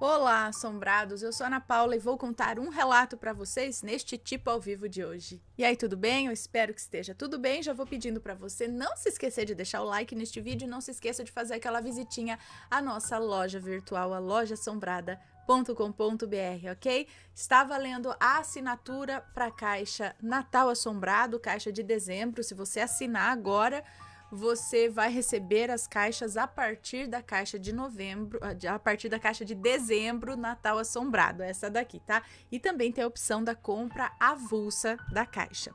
Olá, assombrados! Eu sou Ana Paula e vou contar um relato para vocês neste tipo ao vivo de hoje. E aí, tudo bem? Eu espero que esteja tudo bem. Já vou pedindo para você não se esquecer de deixar o like neste vídeo, e não se esqueça de fazer aquela visitinha à nossa loja virtual, a loja assombrada com.br, ok? Está valendo a assinatura para a caixa Natal Assombrado, caixa de dezembro. Se você assinar agora, você vai receber as caixas a partir da caixa de novembro, ah, a partir da caixa de dezembro, Natal Assombrado, essa daqui, tá? E também tem a opção da compra avulsa da caixa.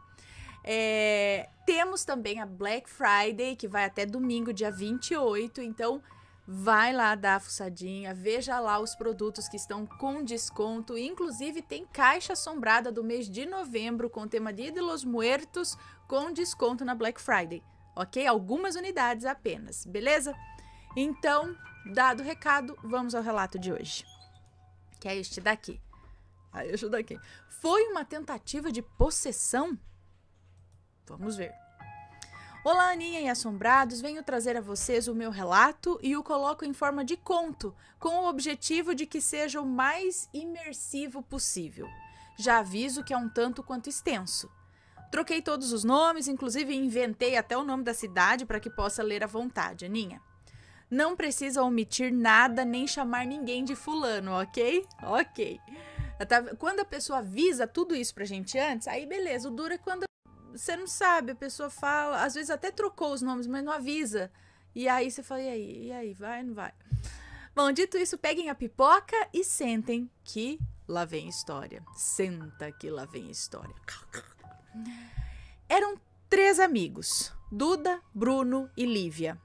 É, temos também a Black Friday, que vai até domingo, dia 28, então vai lá dar a fuçadinha, veja lá os produtos que estão com desconto, inclusive tem caixa assombrada do mês de novembro com o tema de Ídolos Muertos com desconto na Black Friday ok? Algumas unidades apenas, beleza? Então, dado o recado, vamos ao relato de hoje, que é este daqui. Ah, este daqui. Foi uma tentativa de possessão? Vamos ver. Olá, Aninha e Assombrados, venho trazer a vocês o meu relato e o coloco em forma de conto, com o objetivo de que seja o mais imersivo possível. Já aviso que é um tanto quanto extenso. Troquei todos os nomes, inclusive inventei até o nome da cidade para que possa ler à vontade, Aninha. Não precisa omitir nada nem chamar ninguém de fulano, ok? Ok. Quando a pessoa avisa tudo isso pra gente antes, aí beleza. O duro é quando você não sabe, a pessoa fala, às vezes até trocou os nomes, mas não avisa. E aí você fala, e aí? E aí, vai ou não vai? Bom, dito isso, peguem a pipoca e sentem que lá vem história. Senta que lá vem história. Eram três amigos: Duda, Bruno e Lívia.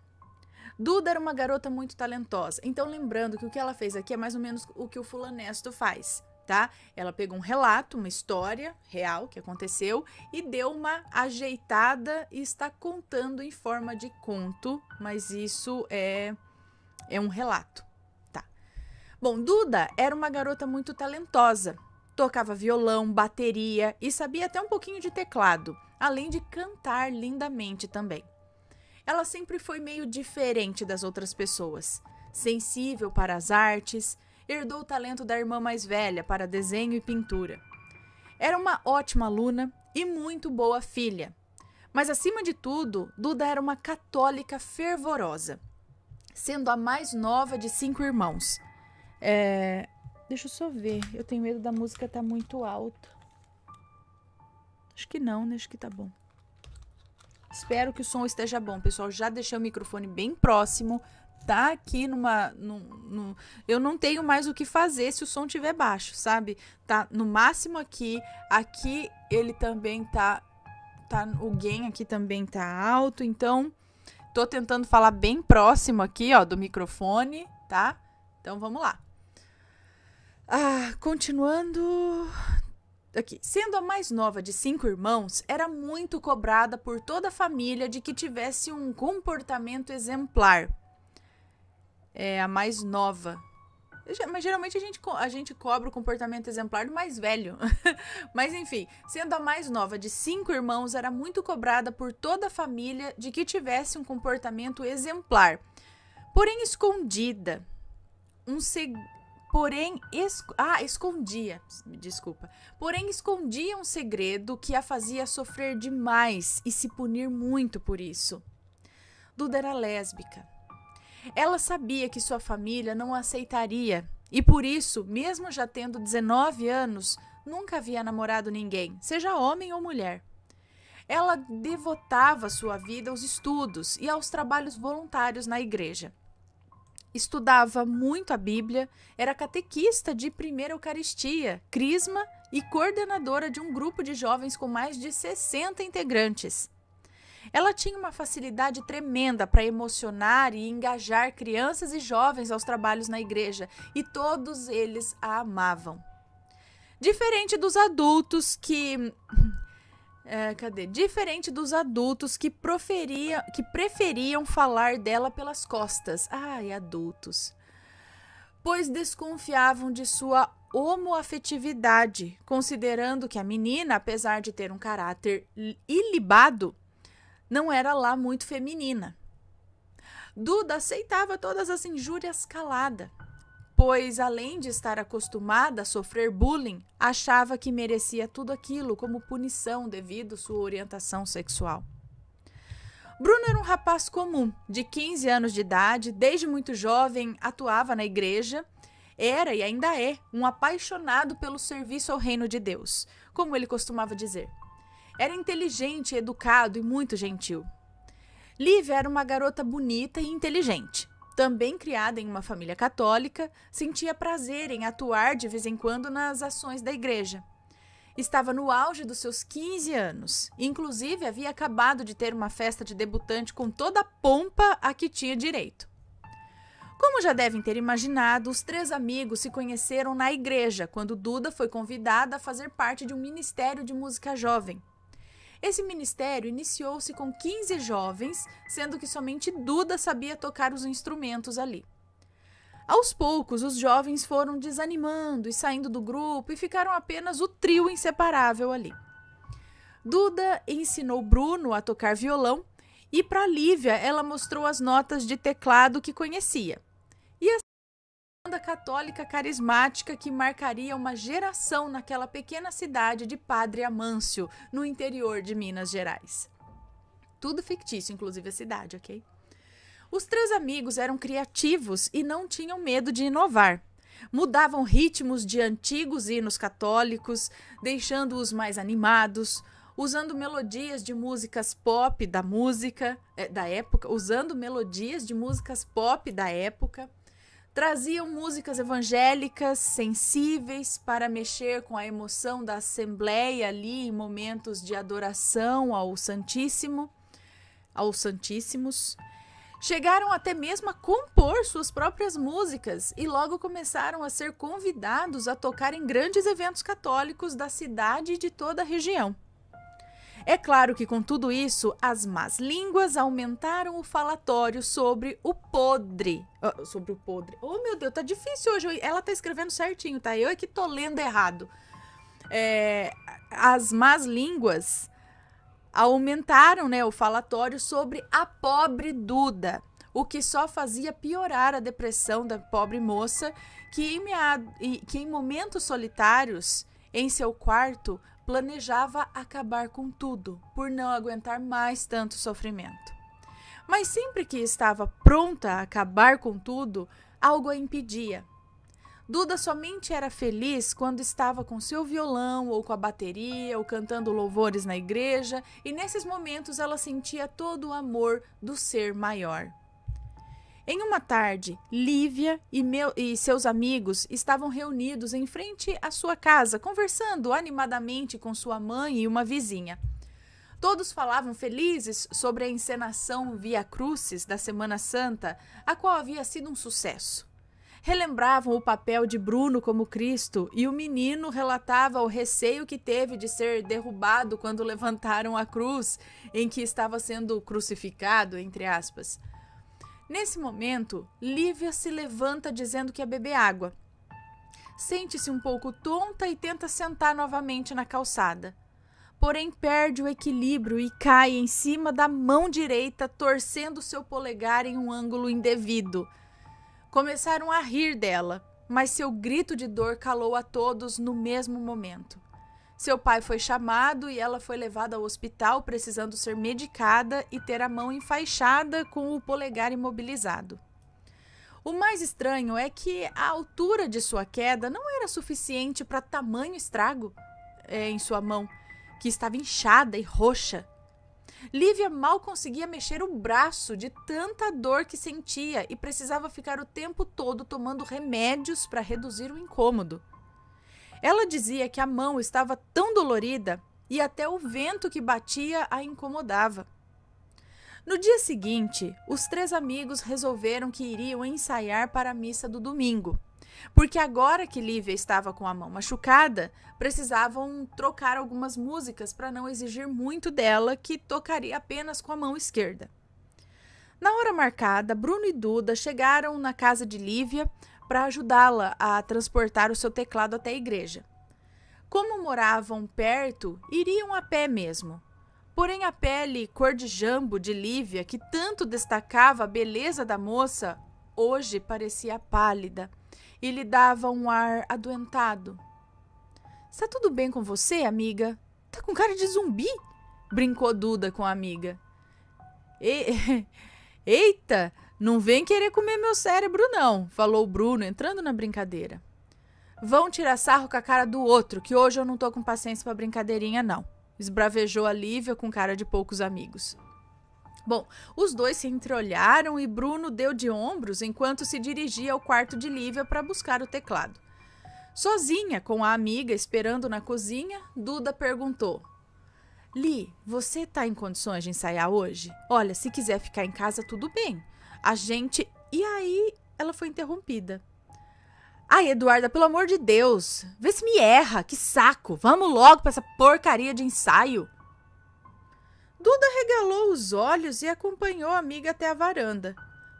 Duda era uma garota muito talentosa, então lembrando que o que ela fez aqui é mais ou menos o que o fulanesto faz. Tá? Ela pegou um relato, uma história real que aconteceu e deu uma ajeitada e está contando em forma de conto, mas isso é é um relato, tá? Bom, Duda era uma garota muito talentosa Tocava violão, bateria e sabia até um pouquinho de teclado, além de cantar lindamente também. Ela sempre foi meio diferente das outras pessoas, sensível para as artes, herdou o talento da irmã mais velha para desenho e pintura. Era uma ótima aluna e muito boa filha. Mas acima de tudo, Duda era uma católica fervorosa, sendo a mais nova de cinco irmãos. É, Deixa eu só ver. Eu tenho medo da música estar tá muito alta. Acho que não, né? Acho que tá bom. Espero que o som esteja bom, pessoal. Já deixei o microfone bem próximo. Tá aqui numa. Num, num... Eu não tenho mais o que fazer se o som estiver baixo, sabe? Tá no máximo aqui. Aqui ele também tá. tá o gain aqui também tá alto. Então, tô tentando falar bem próximo aqui, ó, do microfone, tá? Então vamos lá. Ah, continuando. Aqui. Sendo a mais nova de cinco irmãos, era muito cobrada por toda a família de que tivesse um comportamento exemplar. É a mais nova. Mas geralmente a gente, a gente cobra o comportamento exemplar do mais velho. Mas enfim, sendo a mais nova de cinco irmãos, era muito cobrada por toda a família de que tivesse um comportamento exemplar. Porém, escondida. Um segredo porém esc ah, escondia, desculpa. Porém escondia um segredo que a fazia sofrer demais e se punir muito por isso. Duda era lésbica. Ela sabia que sua família não a aceitaria e por isso, mesmo já tendo 19 anos, nunca havia namorado ninguém, seja homem ou mulher. Ela devotava sua vida aos estudos e aos trabalhos voluntários na igreja estudava muito a Bíblia, era catequista de primeira Eucaristia, crisma e coordenadora de um grupo de jovens com mais de 60 integrantes. Ela tinha uma facilidade tremenda para emocionar e engajar crianças e jovens aos trabalhos na igreja, e todos eles a amavam. Diferente dos adultos que é, cadê? Diferente dos adultos que, proferia, que preferiam falar dela pelas costas. Ai, adultos. Pois desconfiavam de sua homoafetividade, considerando que a menina, apesar de ter um caráter ilibado, não era lá muito feminina. Duda aceitava todas as injúrias calada pois, além de estar acostumada a sofrer bullying, achava que merecia tudo aquilo como punição devido sua orientação sexual. Bruno era um rapaz comum, de 15 anos de idade, desde muito jovem atuava na igreja, era e ainda é um apaixonado pelo serviço ao reino de Deus, como ele costumava dizer. Era inteligente, educado e muito gentil. Lívia era uma garota bonita e inteligente também criada em uma família católica, sentia prazer em atuar de vez em quando nas ações da igreja. Estava no auge dos seus 15 anos, inclusive havia acabado de ter uma festa de debutante com toda a pompa a que tinha direito. Como já devem ter imaginado, os três amigos se conheceram na igreja quando Duda foi convidada a fazer parte de um ministério de música jovem. Esse ministério iniciou-se com 15 jovens, sendo que somente Duda sabia tocar os instrumentos ali. Aos poucos, os jovens foram desanimando e saindo do grupo e ficaram apenas o trio inseparável ali. Duda ensinou Bruno a tocar violão e para Lívia ela mostrou as notas de teclado que conhecia onda católica carismática que marcaria uma geração naquela pequena cidade de Padre Amâncio, no interior de Minas Gerais. Tudo fictício, inclusive a cidade, ok? Os três amigos eram criativos e não tinham medo de inovar. Mudavam ritmos de antigos hinos católicos, deixando-os mais animados, usando melodias de músicas pop da música eh, da época, usando melodias de músicas pop da época traziam músicas evangélicas sensíveis para mexer com a emoção da assembleia ali em momentos de adoração ao Santíssimo, aos Santíssimos. Chegaram até mesmo a compor suas próprias músicas e logo começaram a ser convidados a tocar em grandes eventos católicos da cidade e de toda a região. É claro que com tudo isso, as más línguas aumentaram o falatório sobre o podre. Oh, sobre o podre. Oh, meu Deus, tá difícil hoje. Ela tá escrevendo certinho, tá? Eu é que tô lendo errado. É, as más línguas aumentaram né, o falatório sobre a pobre Duda, o que só fazia piorar a depressão da pobre moça, que em, meado, que em momentos solitários em seu quarto, planejava acabar com tudo, por não aguentar mais tanto sofrimento. Mas sempre que estava pronta a acabar com tudo, algo a impedia. Duda somente era feliz quando estava com seu violão ou com a bateria ou cantando louvores na igreja, e nesses momentos ela sentia todo o amor do ser maior. Em uma tarde, Lívia e, meu, e seus amigos estavam reunidos em frente à sua casa, conversando animadamente com sua mãe e uma vizinha. Todos falavam felizes sobre a encenação Via Crucis da Semana Santa, a qual havia sido um sucesso. Relembravam o papel de Bruno como Cristo e o menino relatava o receio que teve de ser derrubado quando levantaram a cruz em que estava sendo crucificado, entre aspas. Nesse momento, Lívia se levanta dizendo que ia beber água. Sente-se um pouco tonta e tenta sentar novamente na calçada. Porém, perde o equilíbrio e cai em cima da mão direita, torcendo seu polegar em um ângulo indevido. Começaram a rir dela, mas seu grito de dor calou a todos no mesmo momento. Seu pai foi chamado e ela foi levada ao hospital, precisando ser medicada e ter a mão enfaixada com o polegar imobilizado. O mais estranho é que a altura de sua queda não era suficiente para tamanho estrago é, em sua mão, que estava inchada e roxa. Lívia mal conseguia mexer o braço de tanta dor que sentia e precisava ficar o tempo todo tomando remédios para reduzir o incômodo. Ela dizia que a mão estava tão dolorida e até o vento que batia a incomodava. No dia seguinte, os três amigos resolveram que iriam ensaiar para a missa do domingo, porque agora que Lívia estava com a mão machucada, precisavam trocar algumas músicas para não exigir muito dela, que tocaria apenas com a mão esquerda. Na hora marcada, Bruno e Duda chegaram na casa de Lívia para ajudá-la a transportar o seu teclado até a igreja. Como moravam perto, iriam a pé mesmo. Porém, a pele cor de jambo de Lívia, que tanto destacava a beleza da moça, hoje parecia pálida e lhe dava um ar adoentado. Está tudo bem com você, amiga? Tá com cara de zumbi? brincou Duda com a amiga. E... Eita! Não vem querer comer meu cérebro, não, falou Bruno, entrando na brincadeira. Vão tirar sarro com a cara do outro, que hoje eu não tô com paciência pra brincadeirinha, não. Esbravejou a Lívia com cara de poucos amigos. Bom, os dois se entreolharam e Bruno deu de ombros enquanto se dirigia ao quarto de Lívia para buscar o teclado. Sozinha, com a amiga esperando na cozinha, Duda perguntou: Li, você tá em condições de ensaiar hoje? Olha, se quiser ficar em casa, tudo bem. A gente. E aí ela foi interrompida. Ai, Eduarda, pelo amor de Deus, vê se me erra, que saco. Vamos logo para essa porcaria de ensaio. Duda regalou os olhos e acompanhou a amiga até a varanda.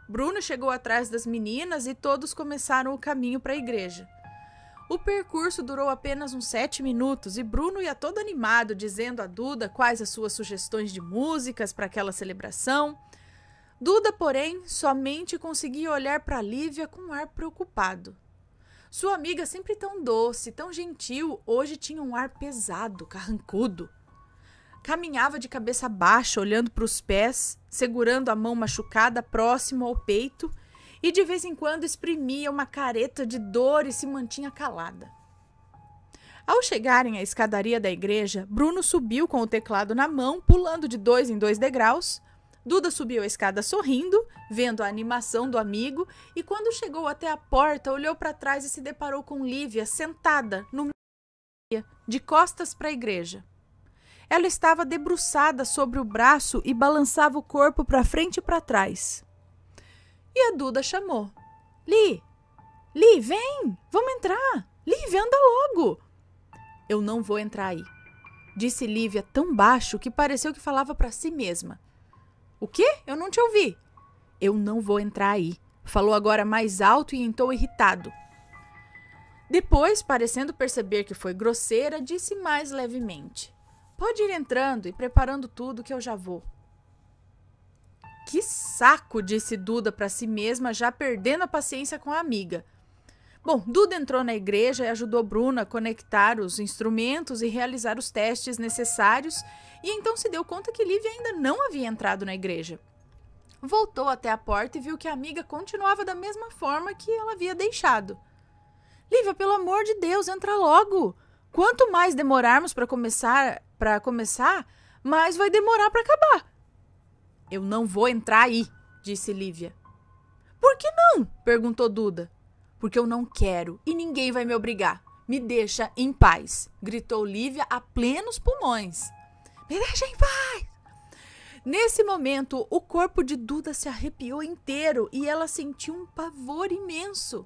Bruno chegou atrás das meninas e todos começaram o caminho para a igreja. O percurso durou apenas uns sete minutos e Bruno ia todo animado dizendo a Duda quais as suas sugestões de músicas para aquela celebração Duda, porém, somente conseguia olhar para Lívia com um ar preocupado. Sua amiga, sempre tão doce, tão gentil, hoje tinha um ar pesado, carrancudo. Caminhava de cabeça baixa, olhando para os pés, segurando a mão machucada próximo ao peito e de vez em quando exprimia uma careta de dor e se mantinha calada. Ao chegarem à escadaria da igreja, Bruno subiu com o teclado na mão, pulando de dois em dois degraus, Duda subiu a escada sorrindo, vendo a animação do amigo, e quando chegou até a porta, olhou para trás e se deparou com Lívia sentada no de costas para a igreja. Ela estava debruçada sobre o braço e balançava o corpo para frente e para trás. E a Duda chamou: Li, Li, vem, vamos entrar. Lívia, anda logo. Eu não vou entrar aí, disse Lívia tão baixo que pareceu que falava para si mesma. O quê? Eu não te ouvi. Eu não vou entrar aí. Falou agora mais alto e tom irritado. Depois, parecendo perceber que foi grosseira, disse mais levemente: Pode ir entrando e preparando tudo que eu já vou. Que saco, disse Duda para si mesma, já perdendo a paciência com a amiga. Bom, Duda entrou na igreja e ajudou Bruna a conectar os instrumentos e realizar os testes necessários e então se deu conta que Lívia ainda não havia entrado na igreja. Voltou até a porta e viu que a amiga continuava da mesma forma que ela havia deixado. Lívia, pelo amor de Deus, entra logo. Quanto mais demorarmos para começar, para começar, mais vai demorar para acabar. Eu não vou entrar aí, disse Lívia. Por que não? perguntou Duda. Porque eu não quero e ninguém vai me obrigar. Me deixa em paz, gritou Lívia a plenos pulmões. Me deixa em paz! Nesse momento, o corpo de Duda se arrepiou inteiro e ela sentiu um pavor imenso.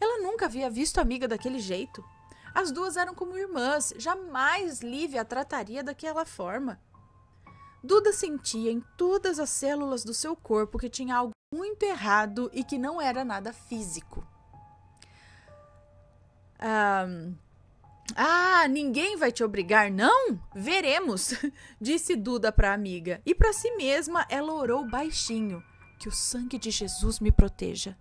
Ela nunca havia visto a amiga daquele jeito. As duas eram como irmãs, jamais Lívia a trataria daquela forma. Duda sentia em todas as células do seu corpo que tinha algo muito errado e que não era nada físico. Um, ah, ninguém vai te obrigar, não? Veremos, disse Duda para a amiga. E para si mesma, ela orou baixinho: Que o sangue de Jesus me proteja.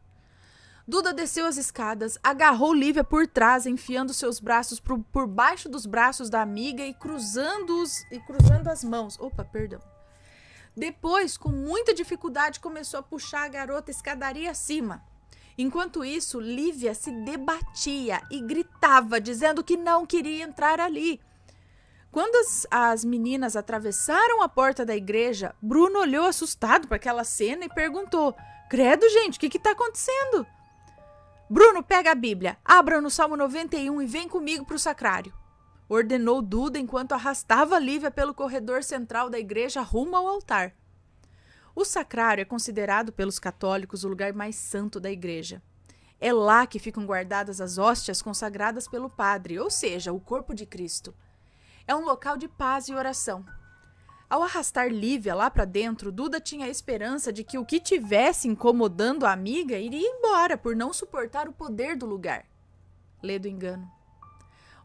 Duda desceu as escadas, agarrou Lívia por trás, enfiando seus braços por por baixo dos braços da amiga e cruzando-os e cruzando as mãos. Opa, perdão. Depois, com muita dificuldade, começou a puxar a garota escadaria acima. Enquanto isso, Lívia se debatia e gritava, dizendo que não queria entrar ali. Quando as, as meninas atravessaram a porta da igreja, Bruno olhou assustado para aquela cena e perguntou: Credo, gente, o que está acontecendo? Bruno, pega a Bíblia, abra no Salmo 91 e vem comigo para o sacrário. Ordenou Duda enquanto arrastava Lívia pelo corredor central da igreja rumo ao altar. O sacrário é considerado pelos católicos o lugar mais santo da igreja. É lá que ficam guardadas as hóstias consagradas pelo Padre, ou seja, o corpo de Cristo. É um local de paz e oração. Ao arrastar Lívia lá para dentro, Duda tinha a esperança de que o que tivesse incomodando a amiga iria embora por não suportar o poder do lugar. do engano.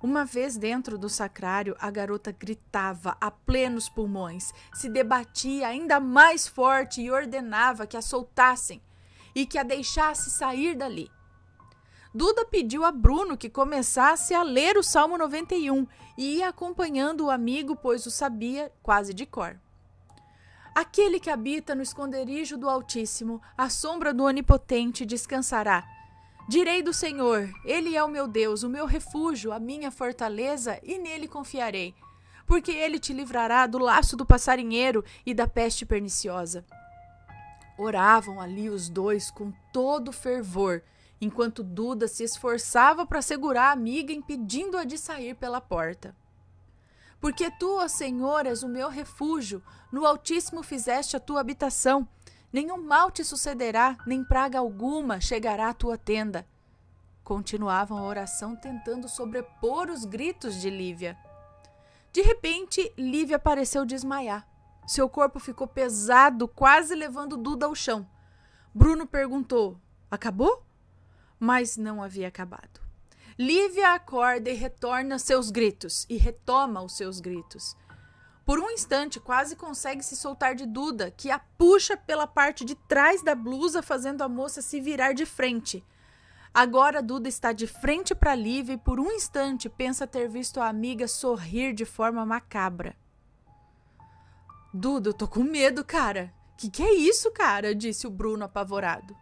Uma vez dentro do sacrário, a garota gritava a plenos pulmões, se debatia ainda mais forte e ordenava que a soltassem e que a deixasse sair dali. Duda pediu a Bruno que começasse a ler o Salmo 91 e ia acompanhando o amigo, pois o sabia quase de cor. Aquele que habita no esconderijo do Altíssimo, à sombra do Onipotente descansará. Direi do Senhor: Ele é o meu Deus, o meu refúgio, a minha fortaleza, e nele confiarei. Porque ele te livrará do laço do passarinheiro e da peste perniciosa. Oravam ali os dois com todo fervor, enquanto Duda se esforçava para segurar a amiga, impedindo-a de sair pela porta. Porque tu, ó Senhor, és o meu refúgio, no Altíssimo fizeste a tua habitação nenhum mal te sucederá, nem praga alguma chegará à tua tenda. Continuavam a oração tentando sobrepor os gritos de Lívia. De repente, Lívia pareceu desmaiar. Seu corpo ficou pesado, quase levando Duda ao chão. Bruno perguntou: Acabou? Mas não havia acabado. Lívia acorda e retorna seus gritos, e retoma os seus gritos. Por um instante, quase consegue se soltar de Duda, que a puxa pela parte de trás da blusa, fazendo a moça se virar de frente. Agora Duda está de frente para Lívia e por um instante pensa ter visto a amiga sorrir de forma macabra. Duda, eu tô com medo, cara. Que que é isso, cara? disse o Bruno apavorado.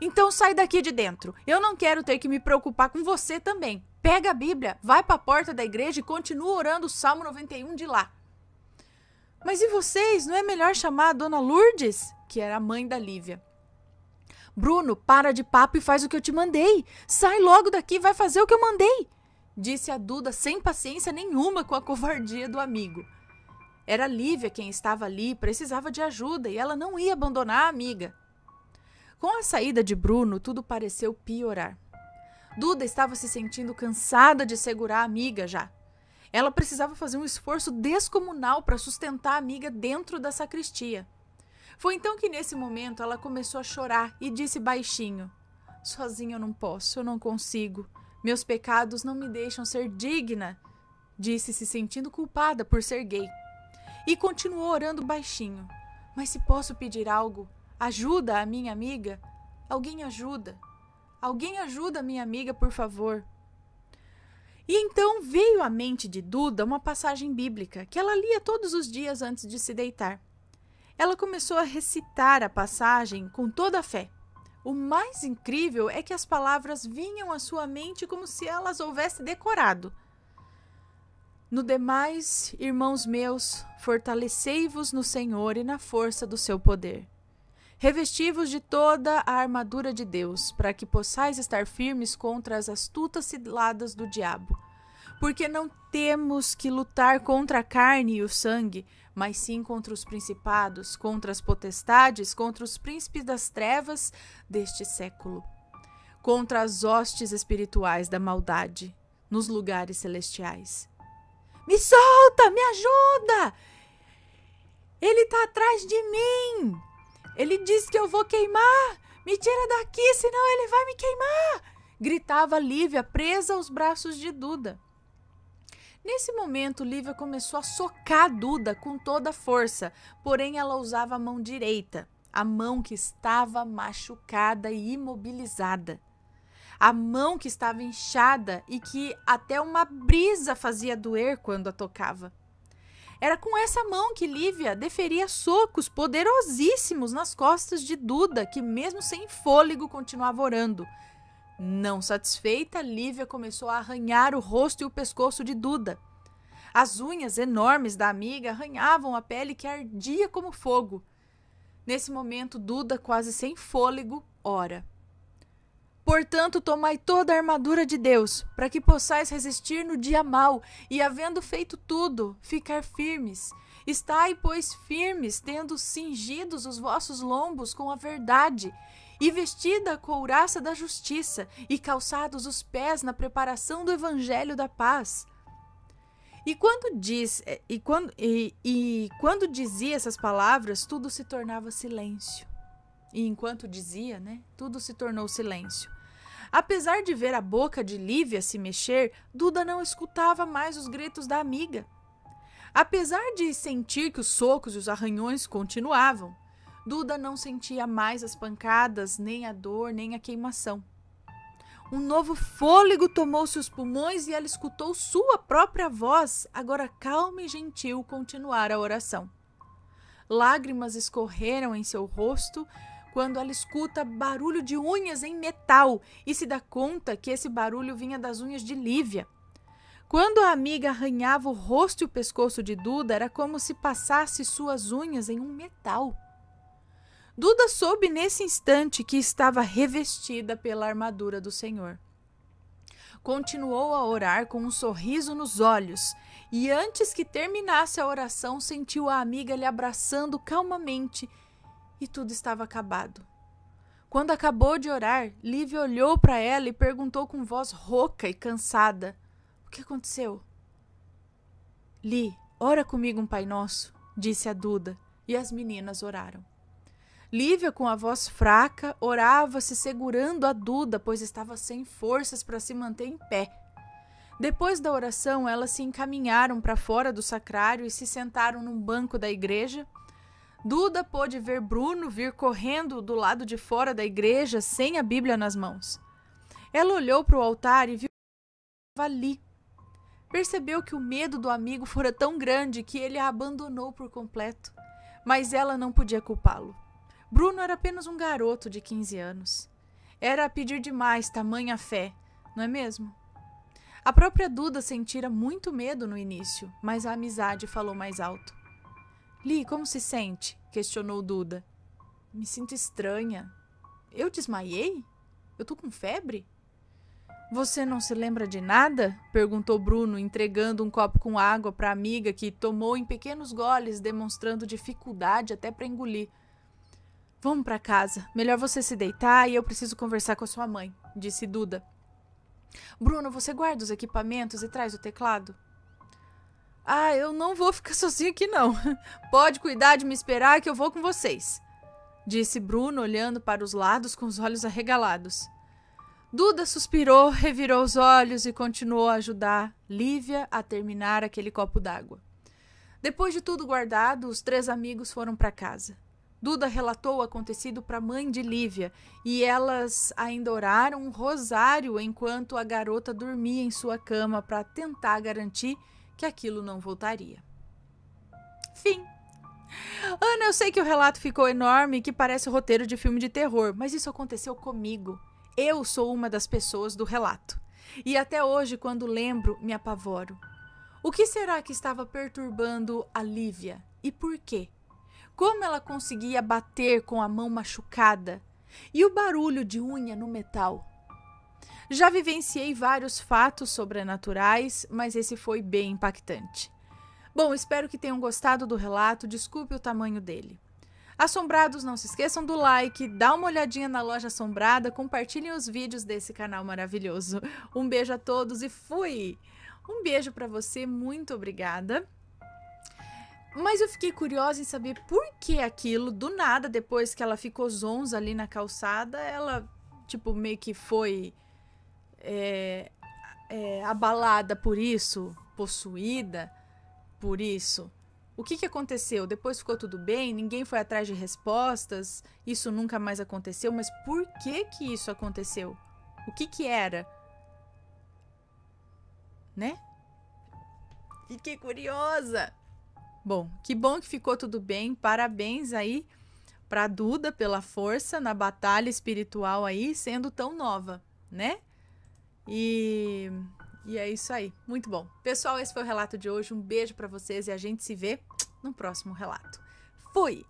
Então sai daqui de dentro. Eu não quero ter que me preocupar com você também. Pega a Bíblia, vai para a porta da igreja e continua orando o Salmo 91 de lá. Mas e vocês? Não é melhor chamar a dona Lourdes? Que era a mãe da Lívia. Bruno, para de papo e faz o que eu te mandei. Sai logo daqui, vai fazer o que eu mandei. Disse a Duda sem paciência nenhuma com a covardia do amigo. Era Lívia quem estava ali, precisava de ajuda e ela não ia abandonar a amiga. Com a saída de Bruno, tudo pareceu piorar. Duda estava se sentindo cansada de segurar a amiga já. Ela precisava fazer um esforço descomunal para sustentar a amiga dentro da sacristia. Foi então que, nesse momento, ela começou a chorar e disse baixinho: Sozinha eu não posso, eu não consigo. Meus pecados não me deixam ser digna, disse, se sentindo culpada por ser gay. E continuou orando baixinho: Mas se posso pedir algo, ajuda a minha amiga? Alguém ajuda. Alguém ajuda a minha amiga, por favor. E então veio à mente de Duda uma passagem bíblica que ela lia todos os dias antes de se deitar. Ela começou a recitar a passagem com toda a fé. O mais incrível é que as palavras vinham à sua mente como se elas houvesse decorado. No demais, irmãos meus, fortalecei-vos no Senhor e na força do seu poder. Revesti-vos de toda a armadura de Deus, para que possais estar firmes contra as astutas ciladas do diabo. Porque não temos que lutar contra a carne e o sangue, mas sim contra os principados, contra as potestades, contra os príncipes das trevas deste século, contra as hostes espirituais da maldade nos lugares celestiais. Me solta, me ajuda! Ele está atrás de mim! Ele disse que eu vou queimar! Me tira daqui, senão ele vai me queimar! Gritava Lívia, presa aos braços de Duda. Nesse momento, Lívia começou a socar Duda com toda a força, porém ela usava a mão direita, a mão que estava machucada e imobilizada. A mão que estava inchada e que até uma brisa fazia doer quando a tocava. Era com essa mão que Lívia deferia socos poderosíssimos nas costas de Duda, que mesmo sem fôlego continuava orando. Não satisfeita, Lívia começou a arranhar o rosto e o pescoço de Duda. As unhas enormes da amiga arranhavam a pele que ardia como fogo. Nesse momento, Duda, quase sem fôlego, ora. Portanto, tomai toda a armadura de Deus, para que possais resistir no dia mau, e havendo feito tudo, ficar firmes. Estai, pois, firmes, tendo cingidos os vossos lombos com a verdade, e vestida a couraça da justiça, e calçados os pés na preparação do evangelho da paz. E quando diz, eh, e quando, e, e quando dizia essas palavras, tudo se tornava silêncio. E enquanto dizia, né, tudo se tornou silêncio. Apesar de ver a boca de Lívia se mexer, Duda não escutava mais os gritos da amiga. Apesar de sentir que os socos e os arranhões continuavam, Duda não sentia mais as pancadas, nem a dor, nem a queimação. Um novo fôlego tomou seus pulmões e ela escutou sua própria voz, agora calma e gentil, continuar a oração. Lágrimas escorreram em seu rosto quando ela escuta barulho de unhas em metal e se dá conta que esse barulho vinha das unhas de Lívia. Quando a amiga arranhava o rosto e o pescoço de Duda, era como se passasse suas unhas em um metal. Duda soube nesse instante que estava revestida pela armadura do Senhor. Continuou a orar com um sorriso nos olhos, e antes que terminasse a oração, sentiu a amiga lhe abraçando calmamente e tudo estava acabado. Quando acabou de orar, Lívia olhou para ela e perguntou com voz rouca e cansada: O que aconteceu? Li, ora comigo um Pai Nosso, disse a Duda, e as meninas oraram. Lívia, com a voz fraca, orava se segurando a Duda, pois estava sem forças para se manter em pé. Depois da oração, elas se encaminharam para fora do sacrário e se sentaram num banco da igreja Duda pôde ver Bruno vir correndo do lado de fora da igreja sem a Bíblia nas mãos. Ela olhou para o altar e viu que ali. Percebeu que o medo do amigo fora tão grande que ele a abandonou por completo. Mas ela não podia culpá-lo. Bruno era apenas um garoto de 15 anos. Era a pedir demais tamanha fé, não é mesmo? A própria Duda sentira muito medo no início, mas a amizade falou mais alto. Li, como se sente? questionou Duda. Me sinto estranha. Eu desmaiei? Eu tô com febre? Você não se lembra de nada? perguntou Bruno, entregando um copo com água para a amiga que tomou em pequenos goles, demonstrando dificuldade até para engolir. Vamos para casa. Melhor você se deitar e eu preciso conversar com a sua mãe, disse Duda. Bruno, você guarda os equipamentos e traz o teclado? Ah, eu não vou ficar sozinho aqui não. Pode cuidar de me esperar que eu vou com vocês. Disse Bruno, olhando para os lados com os olhos arregalados. Duda suspirou, revirou os olhos e continuou a ajudar Lívia a terminar aquele copo d'água. Depois de tudo guardado, os três amigos foram para casa. Duda relatou o acontecido para a mãe de Lívia e elas ainda oraram um rosário enquanto a garota dormia em sua cama para tentar garantir que aquilo não voltaria. Fim. Ana, eu sei que o relato ficou enorme e que parece roteiro de filme de terror, mas isso aconteceu comigo. Eu sou uma das pessoas do relato. E até hoje, quando lembro, me apavoro. O que será que estava perturbando a Lívia e por quê? Como ela conseguia bater com a mão machucada? E o barulho de unha no metal? Já vivenciei vários fatos sobrenaturais, mas esse foi bem impactante. Bom, espero que tenham gostado do relato, desculpe o tamanho dele. Assombrados, não se esqueçam do like, dá uma olhadinha na loja assombrada, compartilhem os vídeos desse canal maravilhoso. Um beijo a todos e fui! Um beijo para você, muito obrigada. Mas eu fiquei curiosa em saber por que aquilo, do nada, depois que ela ficou zonza ali na calçada, ela, tipo, meio que foi é, é, abalada por isso, possuída por isso? O que, que aconteceu? Depois ficou tudo bem? Ninguém foi atrás de respostas? Isso nunca mais aconteceu? Mas por que que isso aconteceu? O que que era? Né? Fiquei curiosa. Bom, que bom que ficou tudo bem. Parabéns aí para Duda pela força na batalha espiritual aí, sendo tão nova, né? E, e é isso aí. Muito bom. Pessoal, esse foi o relato de hoje. Um beijo para vocês e a gente se vê no próximo relato. Fui!